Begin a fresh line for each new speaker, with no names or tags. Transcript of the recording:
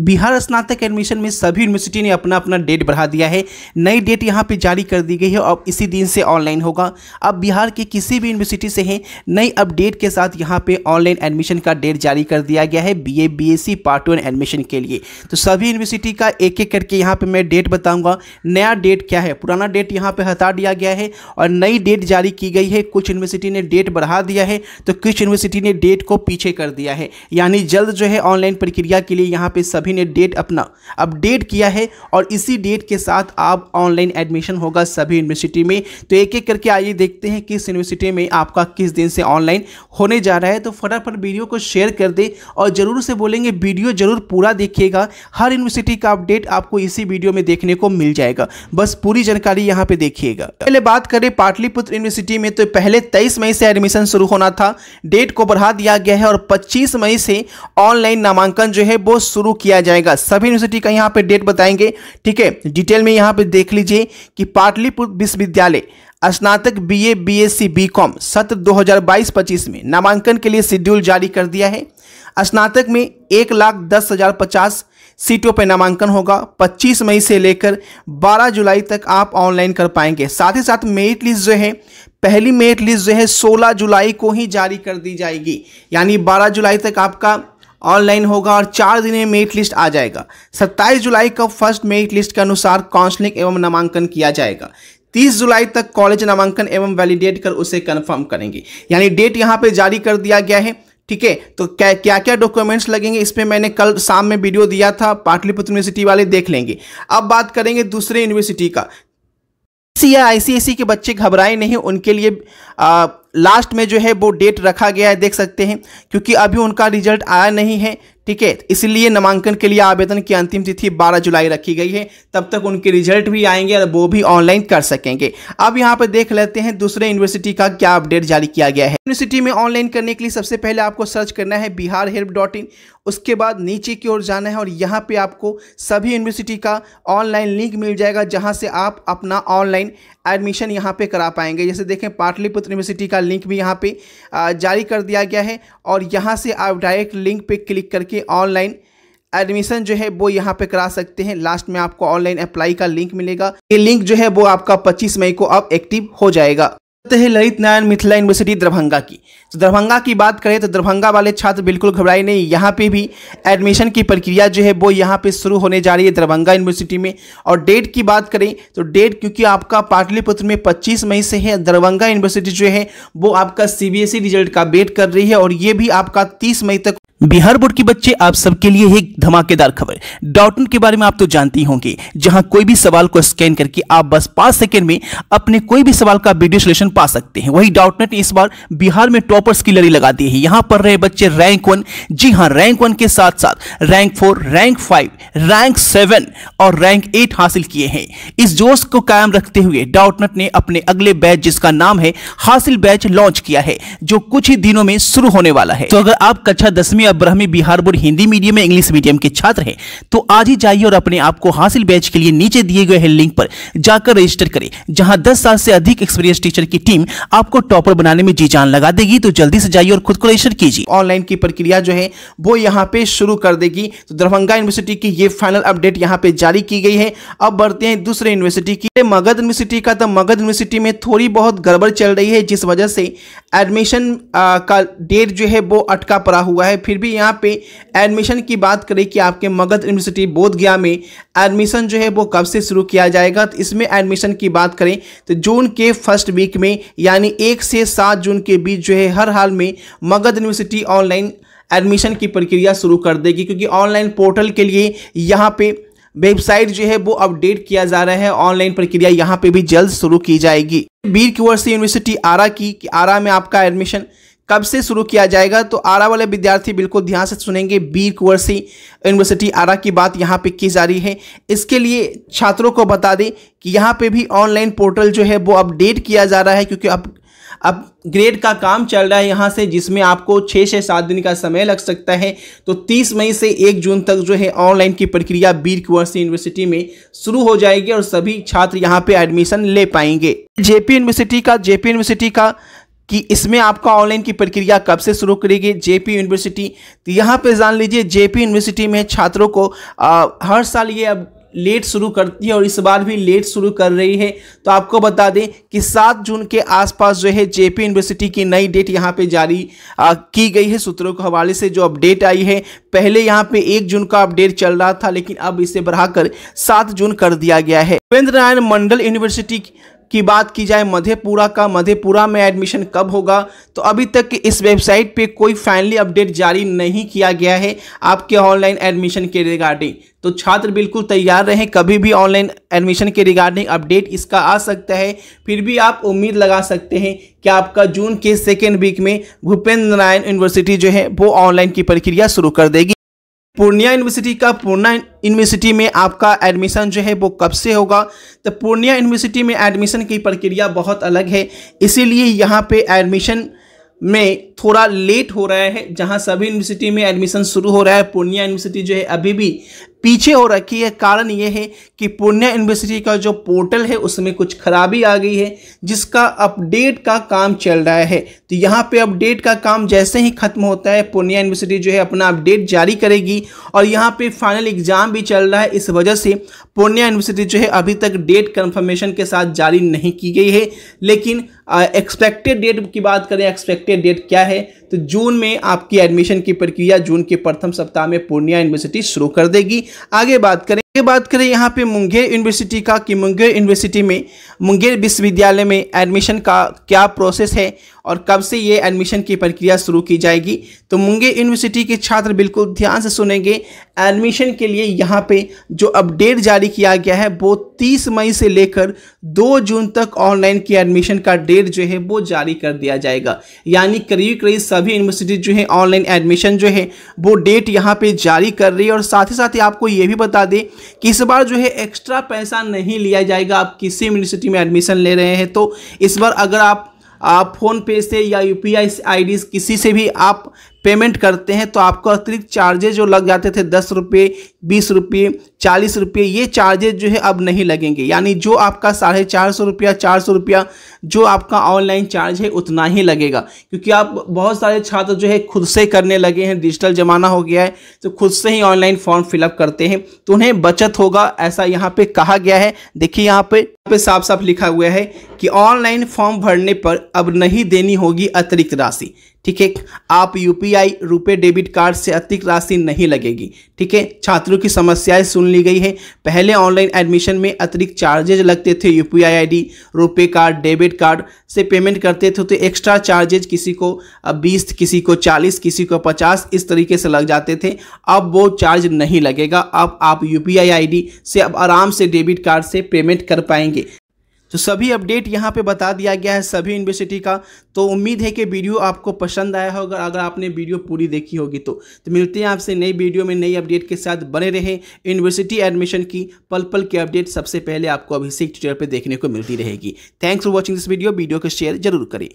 बिहार स्नातक एडमिशन में सभी यूनिवर्सिटी ने अपना अपना डेट बढ़ा दिया है नई डेट यहाँ पे जारी कर दी गई है और इसी दिन से ऑनलाइन होगा अब बिहार के किसी भी यूनिवर्सिटी से हैं नई अपडेट के साथ यहाँ पे ऑनलाइन एडमिशन का डेट जारी कर दिया गया है BA BSc part one admission के लिए तो सभी यूनिवर्सिटी का एक एक करके यहाँ पर मैं डेट बताऊँगा नया डेट क्या है पुराना डेट यहाँ पर हटा दिया गया है और नई डेट जारी की गई है कुछ यूनिवर्सिटी ने डेट बढ़ा दिया है तो कुछ यूनिवर्सिटी ने डेट को पीछे कर दिया है यानी जल्द जो है ऑनलाइन प्रक्रिया के लिए यहाँ पर सभी ने डेट अपना अपडेट किया है और इसी डेट के साथ आप ऑनलाइन एडमिशन होगा सभी यूनिवर्सिटी में तो एक एक करके आइए देखते हैं किस यूनिवर्सिटी में आपका किस दिन से ऑनलाइन होने जा रहा है तो फटाफट वीडियो को शेयर कर दे और ज़रूर से बोलेंगे वीडियो ज़रूर पूरा देखिएगा हर यूनिवर्सिटी का अपडेट आपको इसी वीडियो में देखने को मिल जाएगा बस पूरी जानकारी यहाँ पे देखिएगा पहले बात करें पाटलिपुत्र यूनिवर्सिटी में तो पहले तेईस मई से एडमिशन शुरू होना था डेट को बढ़ा दिया गया है और पच्चीस मई से ऑनलाइन नामांकन जो है वो शुरू किया किया जाएगा सभी यूनिवर्सिटी का यहाँ पे डेट बताएंगे ठीक है डिटेल में यहाँ पे देख लीजिए कि पाटलिपुत्र विश्वविद्यालय स्नातक बीए बीएससी बीकॉम सत्र 2022-25 में नामांकन के लिए शेड्यूल जारी कर दिया है स्नातक में एक लाख दस हज़ार पचास सीटों पर नामांकन होगा 25 मई से लेकर 12 जुलाई तक आप ऑनलाइन कर पाएंगे साथ ही साथ मेरिट लिस्ट जो है पहली मेरिट लिस्ट जो है 16 जुलाई को ही जारी कर दी जाएगी यानी 12 जुलाई तक आपका ऑनलाइन होगा और चार दिन में मेरिट लिस्ट आ जाएगा 27 जुलाई को फर्स्ट मेरिट लिस्ट के अनुसार काउंसलिंग एवं नामांकन किया जाएगा 30 जुलाई तक कॉलेज नामांकन एवं वैलिडेट कर उसे कंफर्म करेंगे यानी डेट यहाँ पे जारी कर दिया गया है ठीक है तो क्या क्या क्या डॉक्यूमेंट्स लगेंगे इस पर मैंने कल शाम में वीडियो दिया था पाटलिपुत्र यूनिवर्सिटी वाले देख लेंगे अब बात करेंगे दूसरे यूनिवर्सिटी का सी या आई के बच्चे घबराए नहीं उनके लिए आ, लास्ट में जो है वो डेट रखा गया है देख सकते हैं क्योंकि अभी उनका रिजल्ट आया नहीं है ठीक है इसलिए नामांकन के लिए आवेदन की अंतिम तिथि 12 जुलाई रखी गई है तब तक उनके रिजल्ट भी आएंगे और वो भी ऑनलाइन कर सकेंगे अब यहाँ पर देख लेते हैं दूसरे यूनिवर्सिटी का क्या अपडेट जारी किया गया है यूनिवर्सिटी में ऑनलाइन करने के लिए सबसे पहले आपको सर्च करना है बिहार हेल्प डॉट इन उसके बाद नीचे की ओर जाना है और यहाँ पे आपको सभी यूनिवर्सिटी का ऑनलाइन लिंक मिल जाएगा जहाँ से आप अपना ऑनलाइन एडमिशन यहाँ पे करा पाएंगे जैसे देखें पाटलिपुत्र यूनिवर्सिटी का लिंक भी यहाँ पे जारी कर दिया गया है और यहाँ से आप डायरेक्ट लिंक पर क्लिक करके ऑनलाइन एडमिशन जो है वो यहाँ पे करा सकते हैं लास्ट में आपको ऑनलाइन अप्लाई का लिंक मिलेगा ये लिंक जो है वो आपका 25 मई को अब एक्टिव हो जाएगा करते ललित नारायण मिथिला यूनिवर्सिटी दरभंगा की तो दरभंगा की बात करें तो दरभंगा वाले छात्र बिल्कुल घबराए नहीं यहाँ पे भी एडमिशन की प्रक्रिया जो है वो यहाँ पे शुरू होने जा रही है दरभंगा यूनिवर्सिटी में और डेट की बात करें तो डेट क्योंकि आपका पाटलिपुत्र में 25 मई से है दरभंगा यूनिवर्सिटी जो है वो आपका सी रिजल्ट e का वेट कर रही है और ये भी आपका तीस मई तक बिहार बोर्ड के बच्चे आप सबके लिए एक धमाकेदार खबर डॉटन के बारे में आप तो जानती होंगे जहां कोई भी सवाल को स्कैन करके आप बस पांच सेकेंड में अपने कोई भी सवाल का वीडियो सोल्यूशन पा सकते हैं वही डाउटनेट ने इस बार बिहार में टॉपर्स की लड़ी लगा दी है यहां पर रहे बच्चे रैंक वन जी हाँ रैंक वन के साथ साथ rank four rank five rank seven और रैंक एट हासिल किए हैं इस जोश को कायम रखते हुए डॉटनट ने अपने अगले बैच जिसका नाम है हासिल बैच लॉन्च किया है जो कुछ ही दिनों में शुरू होने वाला है तो अगर आप कक्षा दसवीं या ब्रह्मी बिहार बोर्ड हिंदी मीडियम में इंग्लिश मीडियम के छात्र हैं तो आज ही जाइए और अपने आप को हासिल बैच के लिए नीचे दिए गए हैं लिंक पर जाकर रजिस्टर करें जहां 10 साल से अधिक एक्सपीरियंस टीचर की टीम आपको टॉपर बनाने में जी जान लगा देगी तो जल्दी से जाइए और खुद को रजिस्टर कीजिए ऑनलाइन की प्रक्रिया जो है वो यहाँ पे शुरू कर देगी तो दरभंगा यूनिवर्सिटी की ये फाइनल अपडेट यहाँ पे जारी की गई है अब बढ़ते हैं दूसरे यूनिवर्सिटी की मगध यूनिवर्सिटी का तो मगध यूनिवर्सिटी में थोड़ी बहुत गड़बड़ चल रही है जिस वजह से एडमिशन का डेट जो है वो अटका पड़ा हुआ है फिर भी यहाँ पे एडमिशन की बात करें कि आपके मगध यूनिवर्सिटी बोधगया में एडमिशन जो है वो कब से शुरू किया जाएगा तो इसमें एडमिशन की बात करें तो जून के फर्स्ट वीक में यानी एक से सात जून के बीच जो है हर हाल में मगध यूनिवर्सिटी ऑनलाइन एडमिशन की प्रक्रिया शुरू कर देगी क्योंकि ऑनलाइन पोर्टल के लिए यहाँ पे वेबसाइट जो है वो अपडेट किया जा रहा है ऑनलाइन प्रक्रिया यहाँ पे भी जल्द शुरू की जाएगी बीर की ओर से यूनिवर्सिटी आरा की कि आरा में आपका एडमिशन कब से शुरू किया जाएगा तो आरा वाले विद्यार्थी बिल्कुल ध्यान से सुनेंगे बी कुंवरसी यूनिवर्सिटी आरा की बात यहाँ पे की जा रही है इसके लिए छात्रों को बता दें कि यहाँ पे भी ऑनलाइन पोर्टल जो है वो अपडेट किया जा रहा है क्योंकि अब अब ग्रेड का काम चल रहा है यहाँ से जिसमें आपको छः से सात दिन का समय लग सकता है तो तीस मई से एक जून तक जो है ऑनलाइन की प्रक्रिया बीर कुर्सी यूनिवर्सिटी में शुरू हो जाएगी और सभी छात्र यहाँ पे एडमिशन ले पाएंगे जेपी यूनिवर्सिटी का जेपी यूनिवर्सिटी का कि इसमें आपका ऑनलाइन की प्रक्रिया कब से शुरू करेगी जेपी यूनिवर्सिटी तो यहाँ पे जान लीजिए जेपी यूनिवर्सिटी में छात्रों को आ, हर साल ये अब लेट शुरू करती है और इस बार भी लेट शुरू कर रही है तो आपको बता दें कि सात जून के आसपास जो है जेपी यूनिवर्सिटी की नई डेट यहाँ पे जारी आ, की गई है सूत्रों के हवाले से जो अपडेट आई है पहले यहाँ पे एक जून का अपडेट चल रहा था लेकिन अब इसे बढ़ाकर सात जून कर दिया गया है उपेंद्र नारायण मंडल यूनिवर्सिटी की बात की जाए मधेपुरा का मधेपुरा में एडमिशन कब होगा तो अभी तक इस वेबसाइट पे कोई फाइनली अपडेट जारी नहीं किया गया है आपके ऑनलाइन एडमिशन के रिगार्डिंग तो छात्र बिल्कुल तैयार रहें कभी भी ऑनलाइन एडमिशन के रिगार्डिंग अपडेट इसका आ सकता है फिर भी आप उम्मीद लगा सकते हैं कि आपका जून के सेकेंड वीक में भूपेंद्र नारायण यूनिवर्सिटी जो है वो ऑनलाइन की प्रक्रिया शुरू कर देगी पूर्णिया यूनिवर्सिटी का पूर्णा यूनिवर्सिटी में आपका एडमिशन जो है वो कब से होगा तो पूर्णिया यूनिवर्सिटी में एडमिशन की प्रक्रिया बहुत अलग है इसीलिए यहाँ पे एडमिशन में थोड़ा लेट हो रहा है जहाँ सभी यूनिवर्सिटी में एडमिशन शुरू हो रहा है पूर्णिया यूनिवर्सिटी जो है अभी भी पीछे हो रखी है कारण ये है कि पूर्णिया यूनिवर्सिटी का जो पोर्टल है उसमें कुछ खराबी आ गई है जिसका अपडेट का काम चल रहा है तो यहाँ पे अपडेट का काम जैसे ही खत्म होता है पूर्णिया यूनिवर्सिटी जो है अपना अपडेट जारी करेगी और यहाँ पे फाइनल एग्जाम भी चल रहा है इस वजह से पूर्णिया यूनिवर्सिटी जो है अभी तक डेट कन्फर्मेशन के साथ जारी नहीं की गई है लेकिन एक्सपेक्टेड डेट की बात करें एक्सपेक्टेड डेट क्या है तो जून में आपकी एडमिशन की प्रक्रिया जून के प्रथम सप्ताह में पूर्णिया यूनिवर्सिटी शुरू कर देगी आगे बात करें बात करें यहाँ पे मुंगेर यूनिवर्सिटी का कि मुंगेर यूनिवर्सिटी में मुंगेर विश्वविद्यालय में एडमिशन का क्या प्रोसेस है और कब से ये एडमिशन की प्रक्रिया शुरू की जाएगी तो मुंगेर यूनिवर्सिटी के छात्र बिल्कुल ध्यान से सुनेंगे एडमिशन के लिए यहाँ पे जो अपडेट जारी किया गया है वो 30 मई से लेकर 2 जून तक ऑनलाइन की एडमिशन का डेट जो है वो जारी कर दिया जाएगा यानी करीब करीब सभी यूनिवर्सिटी जो है ऑनलाइन एडमिशन जो है वो डेट यहाँ पर जारी कर रही है और साथ ही साथ ही आपको ये भी बता दें कि इस बार जो है एक्स्ट्रा पैसा नहीं लिया जाएगा आप किसी यूनिवर्सिटी में एडमिशन ले रहे हैं तो इस बार अगर आप आप पे से या यू पी आई किसी से भी आप पेमेंट करते हैं तो आपको अतिरिक्त चार्जेज जो लग जाते थे दस रुपये बीस रुपये चालीस रुपये ये चार्जेज जो है अब नहीं लगेंगे यानी जो आपका साढ़े चार सौ रुपया चार सौ रुपया जो आपका ऑनलाइन चार्ज है उतना ही लगेगा क्योंकि आप बहुत सारे छात्र जो है खुद से करने लगे हैं डिजिटल ज़माना हो गया है तो खुद से ही ऑनलाइन फॉर्म फिलअप करते हैं तो उन्हें बचत होगा ऐसा यहाँ पर कहा गया है देखिए यहाँ पर पे साफ साफ लिखा हुआ है कि ऑनलाइन फॉर्म भरने पर अब नहीं देनी होगी अतिरिक्त राशि ठीक है आप यूपी आई रुपये डेबिट कार्ड से अतिरिक्त राशि नहीं लगेगी ठीक है छात्रों की समस्याएं सुन ली गई है पहले ऑनलाइन एडमिशन में अतिरिक्त चार्जेज लगते थे U P I I D रुपये कार्ड डेबिट कार्ड से पेमेंट करते थे तो एक्स्ट्रा चार्जेज किसी को बीस किसी को चालीस किसी को पचास इस तरीके से लग जाते थे अब वो चार्ज नहीं लगेगा अब आप U P I I D से अब आराम से डेबिट कार्ड से पेमेंट कर पाएंगे तो सभी अपडेट यहाँ पे बता दिया गया है सभी यूनिवर्सिटी का तो उम्मीद है कि वीडियो आपको पसंद आया होगा अगर आपने वीडियो पूरी देखी होगी तो, तो मिलते हैं आपसे नई वीडियो में नई अपडेट के साथ बने रहे यूनिवर्सिटी एडमिशन की पल पल की अपडेट सबसे पहले आपको अभी से ट्विटर पर देखने को मिलती रहेगी thanks for watching this video video को शेयर जरूर करें